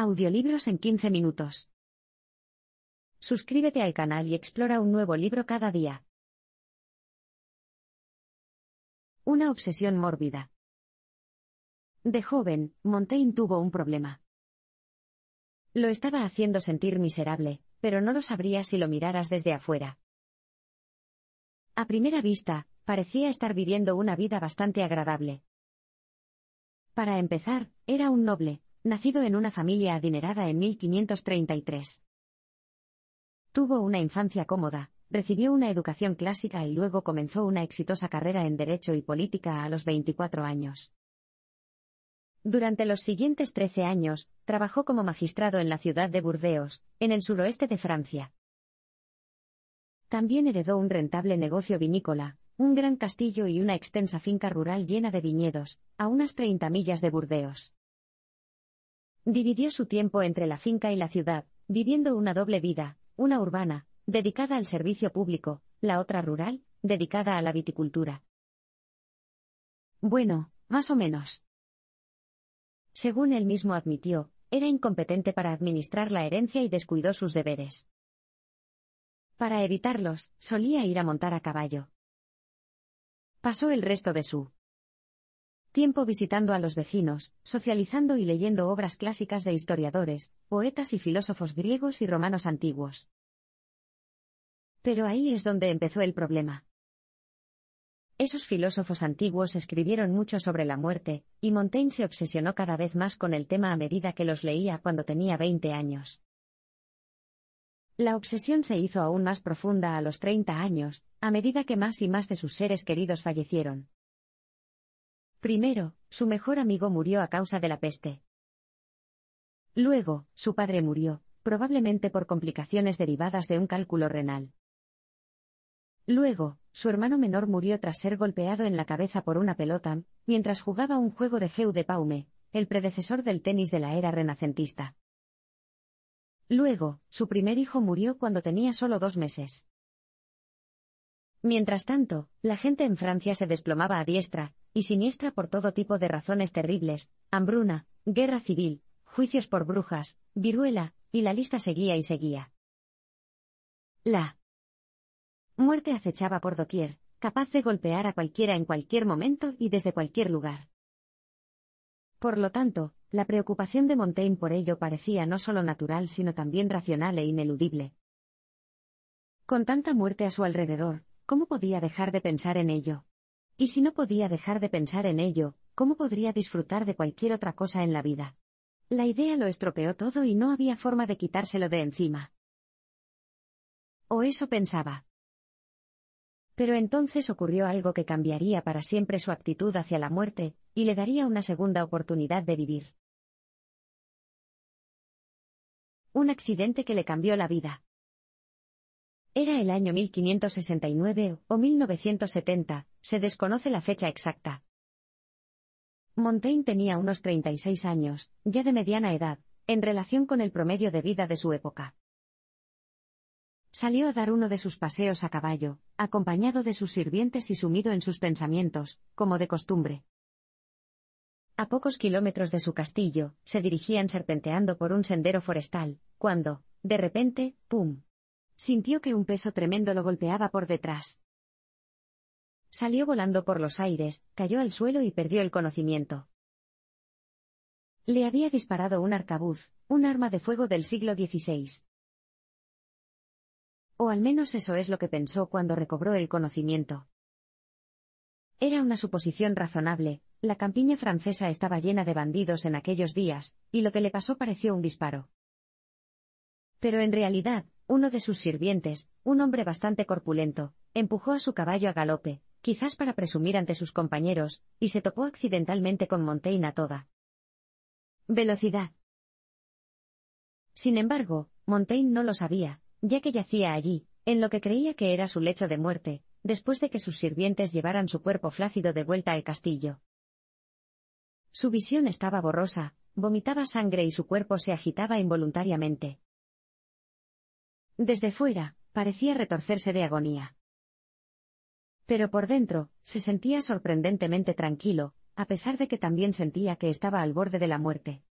Audiolibros en 15 minutos. Suscríbete al canal y explora un nuevo libro cada día. Una obsesión mórbida. De joven, Montaigne tuvo un problema. Lo estaba haciendo sentir miserable, pero no lo sabría si lo miraras desde afuera. A primera vista, parecía estar viviendo una vida bastante agradable. Para empezar, era un noble, nacido en una familia adinerada en 1533. Tuvo una infancia cómoda, recibió una educación clásica y luego comenzó una exitosa carrera en Derecho y Política a los 24 años. Durante los siguientes 13 años, trabajó como magistrado en la ciudad de Burdeos, en el suroeste de Francia. También heredó un rentable negocio vinícola, un gran castillo y una extensa finca rural llena de viñedos, a unas 30 millas de Burdeos. Dividió su tiempo entre la finca y la ciudad, viviendo una doble vida, una urbana, dedicada al servicio público, la otra rural, dedicada a la viticultura. Bueno, más o menos. Según él mismo admitió, era incompetente para administrar la herencia y descuidó sus deberes. Para evitarlos, solía ir a montar a caballo. Pasó el resto de su tiempo visitando a los vecinos, socializando y leyendo obras clásicas de historiadores, poetas y filósofos griegos y romanos antiguos. Pero ahí es donde empezó el problema. Esos filósofos antiguos escribieron mucho sobre la muerte, y Montaigne se obsesionó cada vez más con el tema a medida que los leía cuando tenía 20 años. La obsesión se hizo aún más profunda a los 30 años, a medida que más y más de sus seres queridos fallecieron. Primero, su mejor amigo murió a causa de la peste. Luego, su padre murió, probablemente por complicaciones derivadas de un cálculo renal. Luego, su hermano menor murió tras ser golpeado en la cabeza por una pelota, mientras jugaba un juego de Jeu de paume, el predecesor del tenis de la era renacentista. Luego, su primer hijo murió cuando tenía solo dos meses. Mientras tanto, la gente en Francia se desplomaba a diestra, y siniestra por todo tipo de razones terribles, hambruna, guerra civil, juicios por brujas, viruela, y la lista seguía y seguía. La muerte acechaba por doquier, capaz de golpear a cualquiera en cualquier momento y desde cualquier lugar. Por lo tanto, la preocupación de Montaigne por ello parecía no solo natural sino también racional e ineludible. Con tanta muerte a su alrededor, ¿cómo podía dejar de pensar en ello? Y si no podía dejar de pensar en ello, ¿cómo podría disfrutar de cualquier otra cosa en la vida? La idea lo estropeó todo y no había forma de quitárselo de encima. O eso pensaba. Pero entonces ocurrió algo que cambiaría para siempre su actitud hacia la muerte, y le daría una segunda oportunidad de vivir. Un accidente que le cambió la vida. Era el año 1569 o 1970, se desconoce la fecha exacta. Montaigne tenía unos 36 años, ya de mediana edad, en relación con el promedio de vida de su época. Salió a dar uno de sus paseos a caballo, acompañado de sus sirvientes y sumido en sus pensamientos, como de costumbre. A pocos kilómetros de su castillo, se dirigían serpenteando por un sendero forestal, cuando, de repente, ¡pum!, Sintió que un peso tremendo lo golpeaba por detrás. Salió volando por los aires, cayó al suelo y perdió el conocimiento. Le había disparado un arcabuz, un arma de fuego del siglo XVI. O al menos eso es lo que pensó cuando recobró el conocimiento. Era una suposición razonable, la campiña francesa estaba llena de bandidos en aquellos días, y lo que le pasó pareció un disparo. Pero en realidad, uno de sus sirvientes, un hombre bastante corpulento, empujó a su caballo a galope, quizás para presumir ante sus compañeros, y se topó accidentalmente con Montaigne toda. Velocidad. Sin embargo, Montaigne no lo sabía, ya que yacía allí, en lo que creía que era su lecho de muerte, después de que sus sirvientes llevaran su cuerpo flácido de vuelta al castillo. Su visión estaba borrosa, vomitaba sangre y su cuerpo se agitaba involuntariamente. Desde fuera, parecía retorcerse de agonía. Pero por dentro, se sentía sorprendentemente tranquilo, a pesar de que también sentía que estaba al borde de la muerte.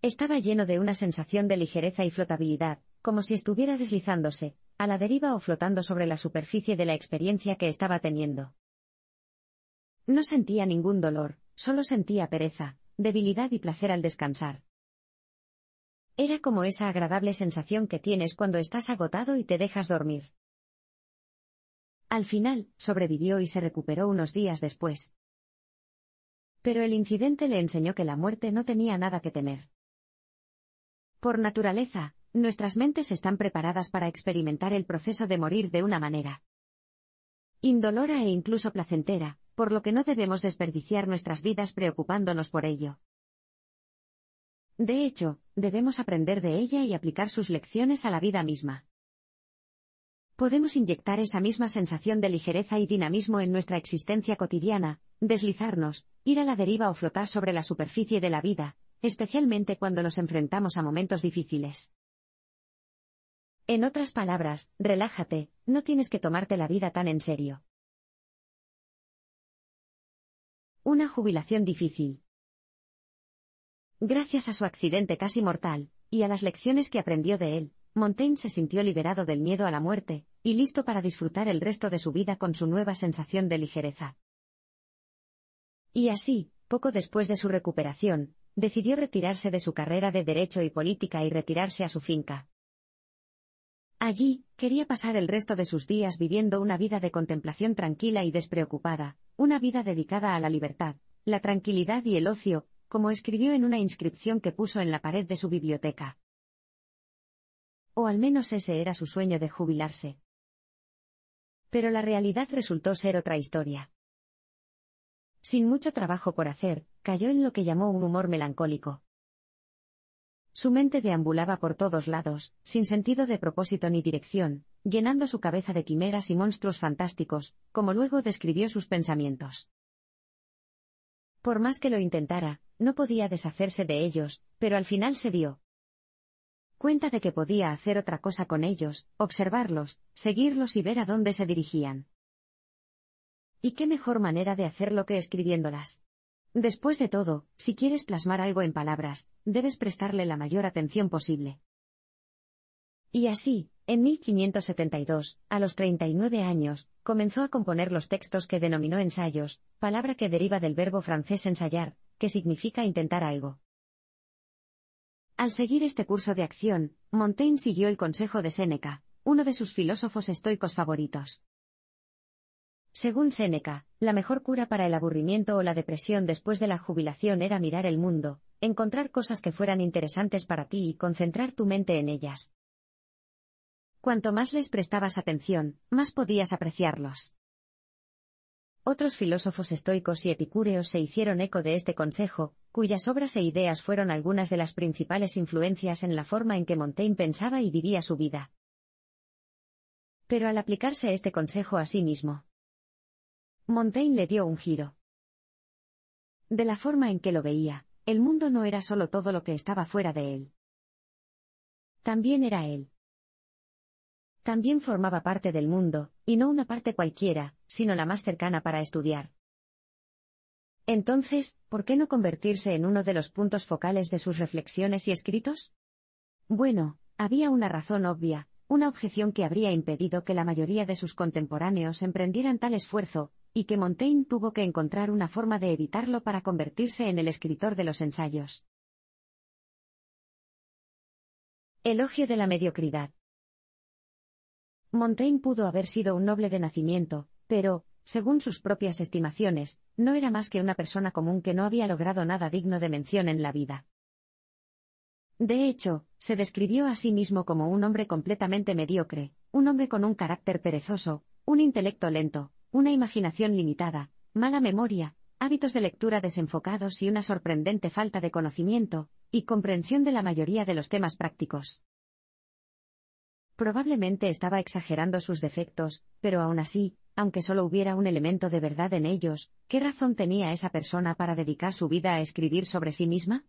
Estaba lleno de una sensación de ligereza y flotabilidad, como si estuviera deslizándose, a la deriva o flotando sobre la superficie de la experiencia que estaba teniendo. No sentía ningún dolor, solo sentía pereza, debilidad y placer al descansar. Era como esa agradable sensación que tienes cuando estás agotado y te dejas dormir. Al final, sobrevivió y se recuperó unos días después. Pero el incidente le enseñó que la muerte no tenía nada que temer. Por naturaleza, nuestras mentes están preparadas para experimentar el proceso de morir de una manera indolora e incluso placentera, por lo que no debemos desperdiciar nuestras vidas preocupándonos por ello. De hecho, debemos aprender de ella y aplicar sus lecciones a la vida misma. Podemos inyectar esa misma sensación de ligereza y dinamismo en nuestra existencia cotidiana, deslizarnos, ir a la deriva o flotar sobre la superficie de la vida, especialmente cuando nos enfrentamos a momentos difíciles. En otras palabras, relájate, no tienes que tomarte la vida tan en serio. Una jubilación difícil. Gracias a su accidente casi mortal, y a las lecciones que aprendió de él, Montaigne se sintió liberado del miedo a la muerte, y listo para disfrutar el resto de su vida con su nueva sensación de ligereza. Y así, poco después de su recuperación, decidió retirarse de su carrera de derecho y política y retirarse a su finca. Allí, quería pasar el resto de sus días viviendo una vida de contemplación tranquila y despreocupada, una vida dedicada a la libertad, la tranquilidad y el ocio, como escribió en una inscripción que puso en la pared de su biblioteca. O al menos ese era su sueño de jubilarse. Pero la realidad resultó ser otra historia. Sin mucho trabajo por hacer, cayó en lo que llamó un humor melancólico. Su mente deambulaba por todos lados, sin sentido de propósito ni dirección, llenando su cabeza de quimeras y monstruos fantásticos, como luego describió sus pensamientos. Por más que lo intentara, no podía deshacerse de ellos, pero al final se dio cuenta de que podía hacer otra cosa con ellos, observarlos, seguirlos y ver a dónde se dirigían. ¿Y qué mejor manera de hacerlo que escribiéndolas? Después de todo, si quieres plasmar algo en palabras, debes prestarle la mayor atención posible. Y así, en 1572, a los 39 años, comenzó a componer los textos que denominó ensayos, palabra que deriva del verbo francés ensayar, ¿Qué significa intentar algo. Al seguir este curso de acción, Montaigne siguió el consejo de Séneca, uno de sus filósofos estoicos favoritos. Según Séneca, la mejor cura para el aburrimiento o la depresión después de la jubilación era mirar el mundo, encontrar cosas que fueran interesantes para ti y concentrar tu mente en ellas. Cuanto más les prestabas atención, más podías apreciarlos. Otros filósofos estoicos y epicúreos se hicieron eco de este consejo, cuyas obras e ideas fueron algunas de las principales influencias en la forma en que Montaigne pensaba y vivía su vida. Pero al aplicarse este consejo a sí mismo, Montaigne le dio un giro. De la forma en que lo veía, el mundo no era solo todo lo que estaba fuera de él. También era él también formaba parte del mundo, y no una parte cualquiera, sino la más cercana para estudiar. Entonces, ¿por qué no convertirse en uno de los puntos focales de sus reflexiones y escritos? Bueno, había una razón obvia, una objeción que habría impedido que la mayoría de sus contemporáneos emprendieran tal esfuerzo, y que Montaigne tuvo que encontrar una forma de evitarlo para convertirse en el escritor de los ensayos. Elogio de la mediocridad. Montaigne pudo haber sido un noble de nacimiento, pero, según sus propias estimaciones, no era más que una persona común que no había logrado nada digno de mención en la vida. De hecho, se describió a sí mismo como un hombre completamente mediocre, un hombre con un carácter perezoso, un intelecto lento, una imaginación limitada, mala memoria, hábitos de lectura desenfocados y una sorprendente falta de conocimiento y comprensión de la mayoría de los temas prácticos. Probablemente estaba exagerando sus defectos, pero aún así, aunque solo hubiera un elemento de verdad en ellos, ¿qué razón tenía esa persona para dedicar su vida a escribir sobre sí misma?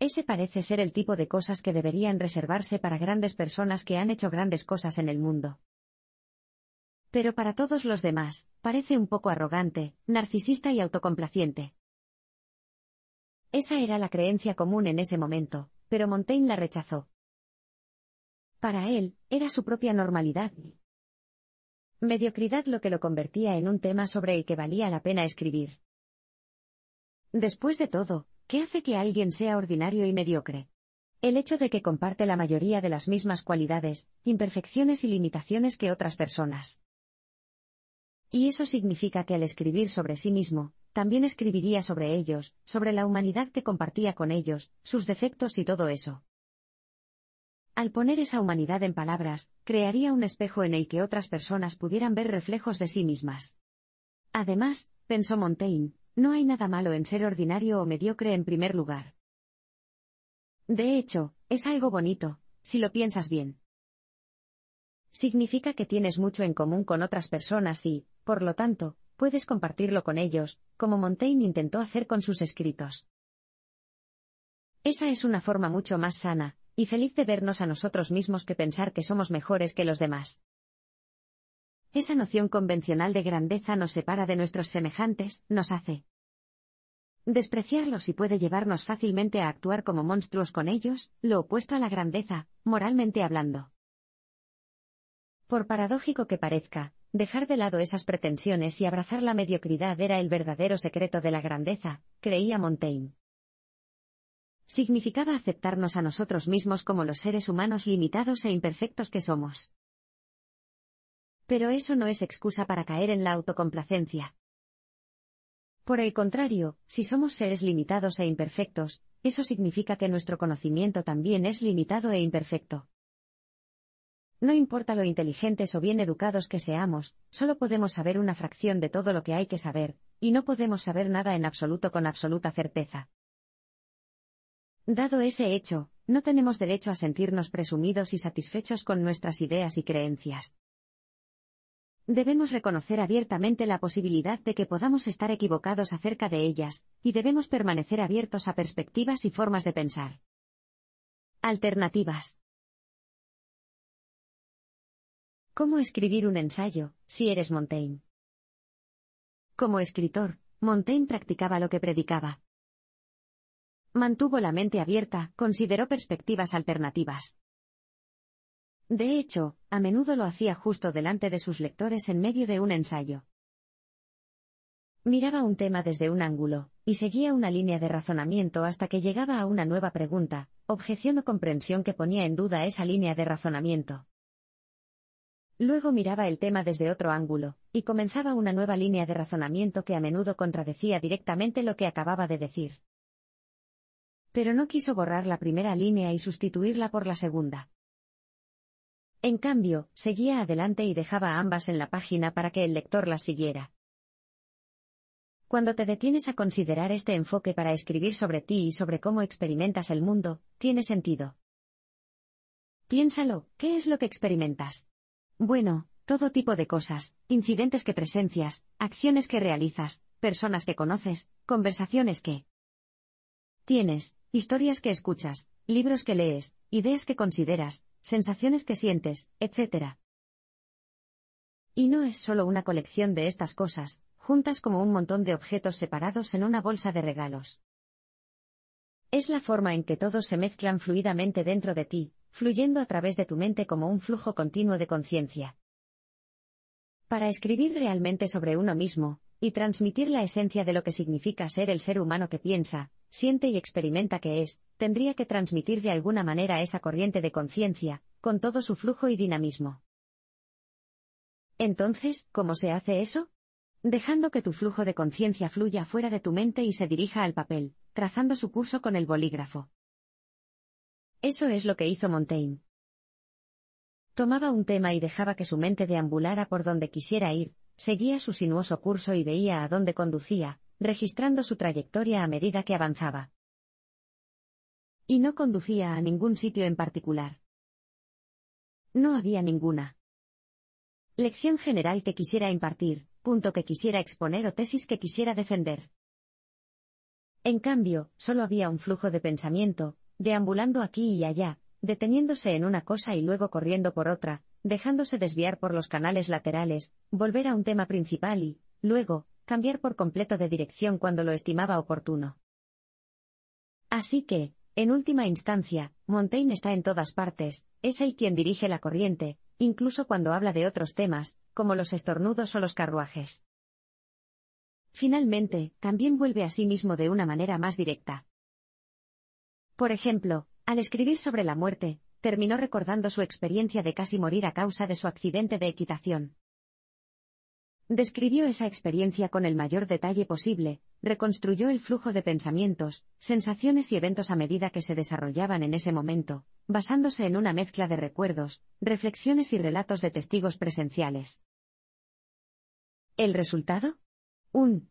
Ese parece ser el tipo de cosas que deberían reservarse para grandes personas que han hecho grandes cosas en el mundo. Pero para todos los demás, parece un poco arrogante, narcisista y autocomplaciente. Esa era la creencia común en ese momento, pero Montaigne la rechazó. Para él, era su propia normalidad mediocridad lo que lo convertía en un tema sobre el que valía la pena escribir. Después de todo, ¿qué hace que alguien sea ordinario y mediocre? El hecho de que comparte la mayoría de las mismas cualidades, imperfecciones y limitaciones que otras personas. Y eso significa que al escribir sobre sí mismo, también escribiría sobre ellos, sobre la humanidad que compartía con ellos, sus defectos y todo eso. Al poner esa humanidad en palabras, crearía un espejo en el que otras personas pudieran ver reflejos de sí mismas. Además, pensó Montaigne, no hay nada malo en ser ordinario o mediocre en primer lugar. De hecho, es algo bonito, si lo piensas bien. Significa que tienes mucho en común con otras personas y, por lo tanto, puedes compartirlo con ellos, como Montaigne intentó hacer con sus escritos. Esa es una forma mucho más sana, y feliz de vernos a nosotros mismos que pensar que somos mejores que los demás. Esa noción convencional de grandeza nos separa de nuestros semejantes, nos hace despreciarlos y puede llevarnos fácilmente a actuar como monstruos con ellos, lo opuesto a la grandeza, moralmente hablando. Por paradójico que parezca, dejar de lado esas pretensiones y abrazar la mediocridad era el verdadero secreto de la grandeza, creía Montaigne significaba aceptarnos a nosotros mismos como los seres humanos limitados e imperfectos que somos. Pero eso no es excusa para caer en la autocomplacencia. Por el contrario, si somos seres limitados e imperfectos, eso significa que nuestro conocimiento también es limitado e imperfecto. No importa lo inteligentes o bien educados que seamos, solo podemos saber una fracción de todo lo que hay que saber, y no podemos saber nada en absoluto con absoluta certeza. Dado ese hecho, no tenemos derecho a sentirnos presumidos y satisfechos con nuestras ideas y creencias. Debemos reconocer abiertamente la posibilidad de que podamos estar equivocados acerca de ellas, y debemos permanecer abiertos a perspectivas y formas de pensar. Alternativas. ¿Cómo escribir un ensayo, si eres Montaigne? Como escritor, Montaigne practicaba lo que predicaba. Mantuvo la mente abierta, consideró perspectivas alternativas. De hecho, a menudo lo hacía justo delante de sus lectores en medio de un ensayo. Miraba un tema desde un ángulo, y seguía una línea de razonamiento hasta que llegaba a una nueva pregunta, objeción o comprensión que ponía en duda esa línea de razonamiento. Luego miraba el tema desde otro ángulo, y comenzaba una nueva línea de razonamiento que a menudo contradecía directamente lo que acababa de decir pero no quiso borrar la primera línea y sustituirla por la segunda. En cambio, seguía adelante y dejaba ambas en la página para que el lector las siguiera. Cuando te detienes a considerar este enfoque para escribir sobre ti y sobre cómo experimentas el mundo, tiene sentido. Piénsalo, ¿qué es lo que experimentas? Bueno, todo tipo de cosas, incidentes que presencias, acciones que realizas, personas que conoces, conversaciones que Tienes, historias que escuchas, libros que lees, ideas que consideras, sensaciones que sientes, etc. Y no es solo una colección de estas cosas, juntas como un montón de objetos separados en una bolsa de regalos. Es la forma en que todos se mezclan fluidamente dentro de ti, fluyendo a través de tu mente como un flujo continuo de conciencia. Para escribir realmente sobre uno mismo, y transmitir la esencia de lo que significa ser el ser humano que piensa, siente y experimenta que es, tendría que transmitir de alguna manera esa corriente de conciencia, con todo su flujo y dinamismo. Entonces, ¿cómo se hace eso? Dejando que tu flujo de conciencia fluya fuera de tu mente y se dirija al papel, trazando su curso con el bolígrafo. Eso es lo que hizo Montaigne. Tomaba un tema y dejaba que su mente deambulara por donde quisiera ir, seguía su sinuoso curso y veía a dónde conducía, registrando su trayectoria a medida que avanzaba. Y no conducía a ningún sitio en particular. No había ninguna. Lección general que quisiera impartir, punto que quisiera exponer o tesis que quisiera defender. En cambio, solo había un flujo de pensamiento, deambulando aquí y allá, deteniéndose en una cosa y luego corriendo por otra, dejándose desviar por los canales laterales, volver a un tema principal y, luego, cambiar por completo de dirección cuando lo estimaba oportuno. Así que, en última instancia, Montaigne está en todas partes, es él quien dirige la corriente, incluso cuando habla de otros temas, como los estornudos o los carruajes. Finalmente, también vuelve a sí mismo de una manera más directa. Por ejemplo, al escribir sobre la muerte, terminó recordando su experiencia de casi morir a causa de su accidente de equitación. Describió esa experiencia con el mayor detalle posible, reconstruyó el flujo de pensamientos, sensaciones y eventos a medida que se desarrollaban en ese momento, basándose en una mezcla de recuerdos, reflexiones y relatos de testigos presenciales. ¿El resultado? Un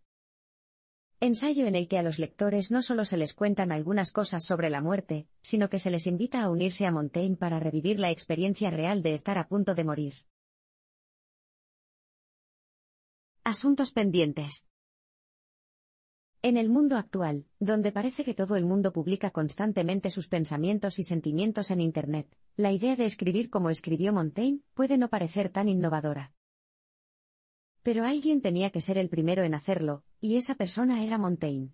ensayo en el que a los lectores no solo se les cuentan algunas cosas sobre la muerte, sino que se les invita a unirse a Montaigne para revivir la experiencia real de estar a punto de morir. Asuntos pendientes. En el mundo actual, donde parece que todo el mundo publica constantemente sus pensamientos y sentimientos en Internet, la idea de escribir como escribió Montaigne puede no parecer tan innovadora. Pero alguien tenía que ser el primero en hacerlo, y esa persona era Montaigne.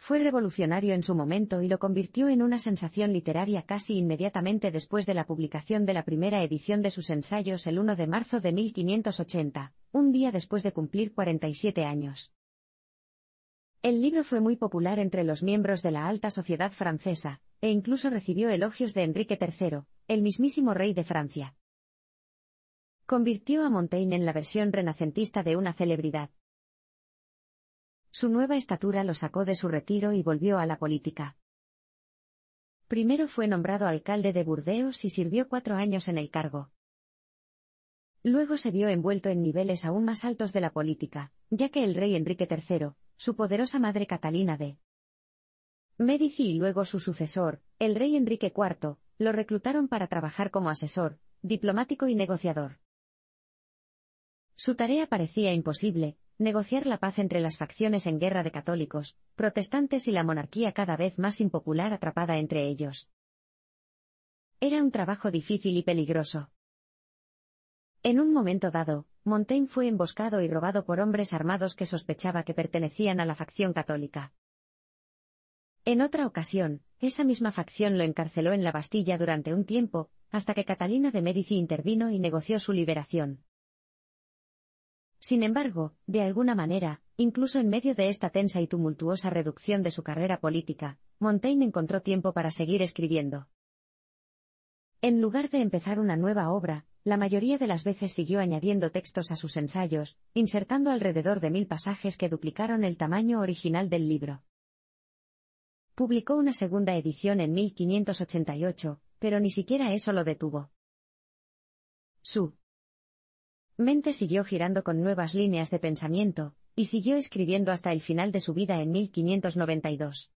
Fue revolucionario en su momento y lo convirtió en una sensación literaria casi inmediatamente después de la publicación de la primera edición de sus ensayos el 1 de marzo de 1580, un día después de cumplir 47 años. El libro fue muy popular entre los miembros de la alta sociedad francesa, e incluso recibió elogios de Enrique III, el mismísimo rey de Francia. Convirtió a Montaigne en la versión renacentista de una celebridad. Su nueva estatura lo sacó de su retiro y volvió a la política. Primero fue nombrado alcalde de Burdeos y sirvió cuatro años en el cargo. Luego se vio envuelto en niveles aún más altos de la política, ya que el rey Enrique III, su poderosa madre Catalina de Medici y luego su sucesor, el rey Enrique IV, lo reclutaron para trabajar como asesor, diplomático y negociador. Su tarea parecía imposible, negociar la paz entre las facciones en guerra de católicos, protestantes y la monarquía cada vez más impopular atrapada entre ellos. Era un trabajo difícil y peligroso. En un momento dado, Montaigne fue emboscado y robado por hombres armados que sospechaba que pertenecían a la facción católica. En otra ocasión, esa misma facción lo encarceló en la Bastilla durante un tiempo, hasta que Catalina de Médici intervino y negoció su liberación. Sin embargo, de alguna manera, incluso en medio de esta tensa y tumultuosa reducción de su carrera política, Montaigne encontró tiempo para seguir escribiendo. En lugar de empezar una nueva obra, la mayoría de las veces siguió añadiendo textos a sus ensayos, insertando alrededor de mil pasajes que duplicaron el tamaño original del libro. Publicó una segunda edición en 1588, pero ni siquiera eso lo detuvo. Su mente siguió girando con nuevas líneas de pensamiento, y siguió escribiendo hasta el final de su vida en 1592.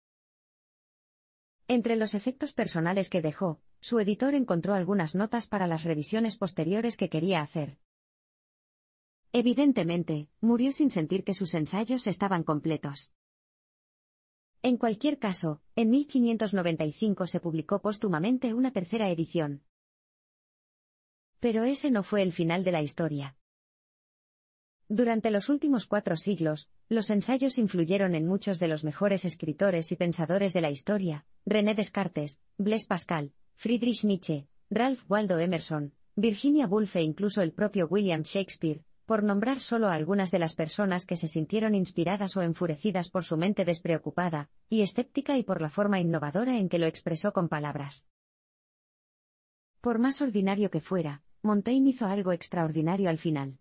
Entre los efectos personales que dejó, su editor encontró algunas notas para las revisiones posteriores que quería hacer. Evidentemente, murió sin sentir que sus ensayos estaban completos. En cualquier caso, en 1595 se publicó póstumamente una tercera edición. Pero ese no fue el final de la historia. Durante los últimos cuatro siglos, los ensayos influyeron en muchos de los mejores escritores y pensadores de la historia, René Descartes, Blaise Pascal, Friedrich Nietzsche, Ralph Waldo Emerson, Virginia Woolf e incluso el propio William Shakespeare, por nombrar solo a algunas de las personas que se sintieron inspiradas o enfurecidas por su mente despreocupada y escéptica y por la forma innovadora en que lo expresó con palabras. Por más ordinario que fuera, Montaigne hizo algo extraordinario al final.